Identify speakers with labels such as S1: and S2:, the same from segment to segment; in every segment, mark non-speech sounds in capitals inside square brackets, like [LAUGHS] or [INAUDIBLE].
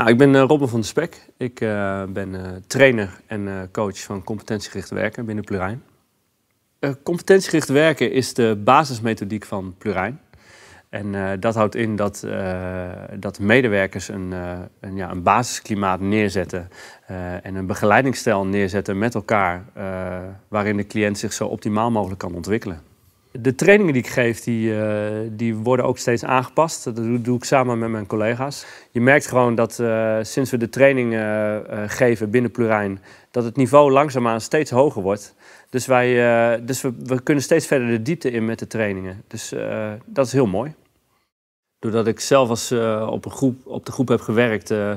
S1: Nou, ik ben uh, van der Spek. Ik eh, ben eh, trainer en coach van competentiegericht werken binnen Plurijn. competentiegericht werken is de basismethodiek van Plurijn. En dat houdt in dat, dat medewerkers een, een, ja, een basisklimaat neerzetten en een begeleidingsstijl neerzetten met elkaar, waarin de cliënt zich zo optimaal mogelijk kan ontwikkelen. De trainingen die ik geef, die, eh, die worden ook steeds aangepast. Dat doe, ik samen met mijn collega's. Je merkt gewoon dat eh, sinds we de training eh, geven binnen Plurijn... dat het niveau langzaamaan steeds hoger wordt. Dus, wij, dus we, we, kunnen steeds verder de diepte in met de trainingen. Dus dat is heel mooi doordat ik zelf als, eh, op, een groep, op de groep heb gewerkt, eh,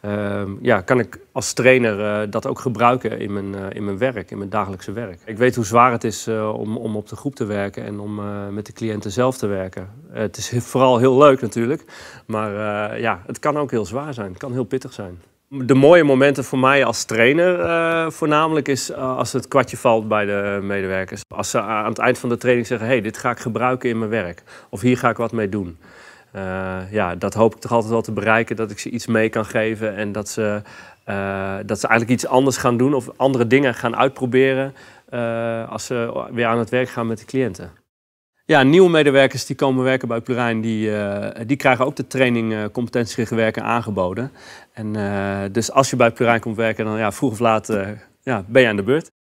S1: ehm, ja, kan ik als trainer eh, dat ook gebruiken in mijn, in mijn werk, in mijn dagelijkse werk. Ik weet hoe zwaar het is om, om op de groep te werken en om met de cliënten zelf te werken. het is [LAUGHS] vooral heel leuk natuurlijk, maar ja, het kan ook heel zwaar zijn. Het kan heel pittig zijn. De mooie momenten voor mij als trainer voornamelijk is als het kwartje valt bij de medewerkers. Als ze aan het eind van de training zeggen, hey, dit ga ik gebruiken in mijn werk. Of hier ga ik wat mee doen. Eh, ja, dat hoop ik toch altijd wel te bereiken. Dat ik ze iets mee kan geven en dat ze, eh, dat ze eigenlijk iets anders gaan doen of andere dingen gaan uitproberen eh, als ze weer aan het werk gaan met de cliënten. Ja, nieuwe medewerkers die komen werken bij Plurijn, die, die krijgen ook de training uh, competentiegericht werken aangeboden. En dus als je bij Plurijn komt werken, dan ja, vroeg of laat ja, ben je aan de beurt.